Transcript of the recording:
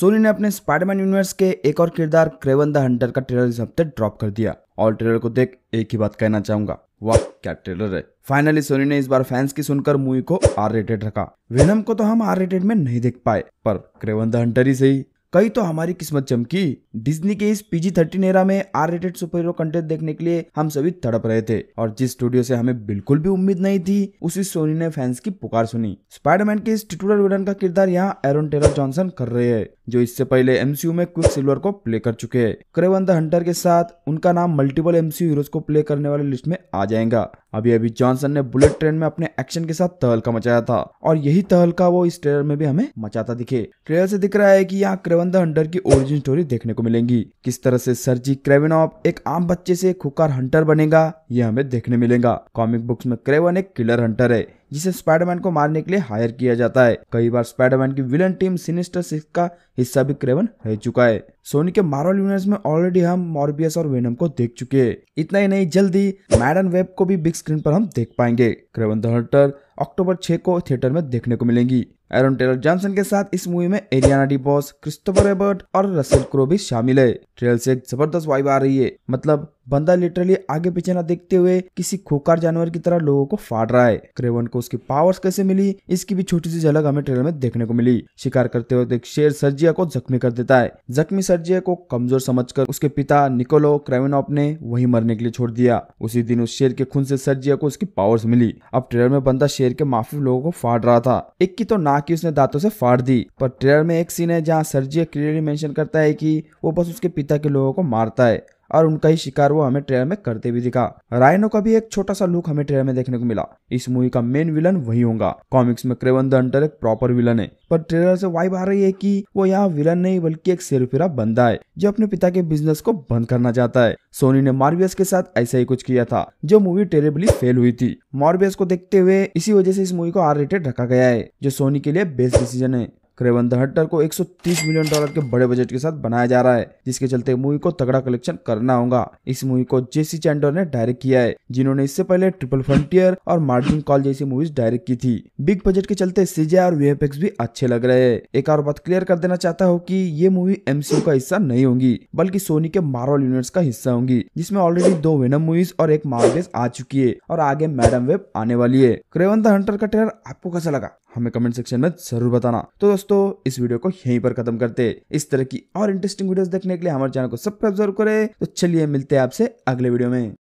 सोनी ने अपने Spiderman universe के एक और किरदार क्रेवन द हंटर का ट्रेलर इस हफ्ते ड्रॉप कर दिया और ट्रेलर को देख एक ही बात कहना चाहूंगा वाह क्या ट्रेलर है फाइनली सोनी ने इस बार फैंस की सुनकर मूवी को आर रेटेड रखा वेनम को तो हम आर रेटेड में नहीं देख पाए पर क्रेवन द हंटर ही सही कई तो हमारी किस्मत चमकी डिज्नी के इस पीजी थर्टीन एरा में R rated super hero content देखने के लिए हम सभी तड़प रहे थे और जिस स्टूडियो से हमें बिल्कुल भी उम्मीद नहीं थी उसी सोनी ने फैंस की पुकार सुनी स्पाइडरमैन के इस टिटुलर विलन का किरदार यहाँ एरोन टेलर जॉनसन कर रहे हैं जो इससे पहले एमसीयू में क्विक सिल्वर को प्ले कर चुके हैं क्रेवन द हंटर के साथ उनका नाम मल्टीपल एमसीयू हीरोज को प्ले करने वाले लिस्ट में आ जाएगा अभी अभी जॉनसन ने बुलेट ट्रेन में अपने एक्शन के साथ तहलका मचाया था और यही तहलका वो इस ट्रेलर में भी हमें मचाता दिखे ट्रेलर से दिख रहा है कि यहाँ क्रेवन द हंटर की ओरिजिन स्टोरी देखने को मिलेंगी किस तरह से सरजी ऑफ एक आम बच्चे से खुकार हंटर बनेगा ये हमें देखने मिलेगा कॉमिक बुक्स में क्रेवन एक किलर हंटर है जिसे स्पाइडरमैन को मारने के लिए हायर किया जाता है कई बार स्पाइडरमैन की विलन टीम सिनिस्टर सिक्स का हिस्सा भी क्रेवन रह चुका है सोनी के मार्वल यूनिवर्स में ऑलरेडी हम मॉर्बियस और वेनम को देख चुके हैं इतना ही नहीं जल्दी मैडन वेब को भी बिग स्क्रीन पर हम देख पाएंगे क्रेवन द हंटर अक्टूबर छह को थिएटर में देखने को मिलेंगी एरन टेलर जॉनसन के साथ इस मूवी में Ariana DeBose Christopher Abbott और रसल क्रो भी शामिल है ट्रेल से एक जबरदस्त वाइब आ रही है मतलब बंदा लिटरली आगे पीछे ना देखते हुए किसी खोकार जानवर की तरह लोगों को फाड़ रहा है क्रेवन को उसकी पावर्स कैसे मिली इसकी भी छोटी सी झलक हमें ट्रेलर में देखने को मिली शिकार करते वक्त एक शेर सर्जिया को जख्मी कर देता है जख्मी सर्जिया को कमजोर समझकर उसके पिता निकोलो क्रेवनॉप ने वही मरने के लिए छोड़ दिया उसी दिन उस शेर के खून से सर्जिया को उसकी पावर्स मिली अब ट्रेलर में बंदा शेर के माफी लोगों को फाड़ रहा था एक की तो ना की उसने दांतों से फाड़ दी पर ट्रेलर में एक सीन है जहाँ सर्जिया क्लियरली मेंशन करता है कि वो बस उसके पिता के लोगों को मारता है और उनका ही शिकार वो हमें ट्रेलर में करते भी दिखा रायनो का भी एक छोटा सा लुक हमें ट्रेलर में देखने को मिला इस मूवी का मेन विलन वही होगा कॉमिक्स में क्रेवन द हंटर एक प्रॉपर विलन है पर ट्रेलर से वाइब आ रही है कि वो यहाँ विलन नहीं बल्कि एक सिरफिरा बंदा है जो अपने पिता के बिजनेस को बंद करना चाहता है सोनी ने मार्वियस के साथ ऐसा ही कुछ किया था जो मूवी टेरेबली फेल हुई थी मार्वियस को देखते हुए इसी वजह से इस मूवी को आर रेटेड रखा गया है जो सोनी के लिए बेस्ट डिसीजन है क्रेवन द हटर को 130 मिलियन डॉलर के बड़े बजट के साथ बनाया जा रहा है जिसके चलते मूवी को तगड़ा कलेक्शन करना होगा इस मूवी को जेसी चैंडर ने डायरेक्ट किया है जिन्होंने इससे पहले ट्रिपल फ्रंटियर और मार्जिन कॉल जैसी मूवीज डायरेक्ट की थी बिग बजट के चलते सीजे और वीएफएक्स भी अच्छे लग रहे हैं एक और बात क्लियर कर देना चाहता हूँ की ये मूवी एमसीयू का हिस्सा नहीं होगी बल्कि सोनी के मार्वल यूनिट्स का हिस्सा होंगी जिसमे ऑलरेडी दो वेनम मूवीज और एक मार्वेज आ चुकी है और आगे मैडम वेब आने वाली है क्रेवन द हंटर का ट्रेलर आपको कैसा लगा हमें कमेंट सेक्शन में जरूर बताना तो दोस्तों इस वीडियो को यहीं पर खत्म करते इस तरह की और इंटरेस्टिंग वीडियोस देखने के लिए हमारे चैनल को सब्सक्राइब जरूर करें तो चलिए मिलते हैं आपसे अगले वीडियो में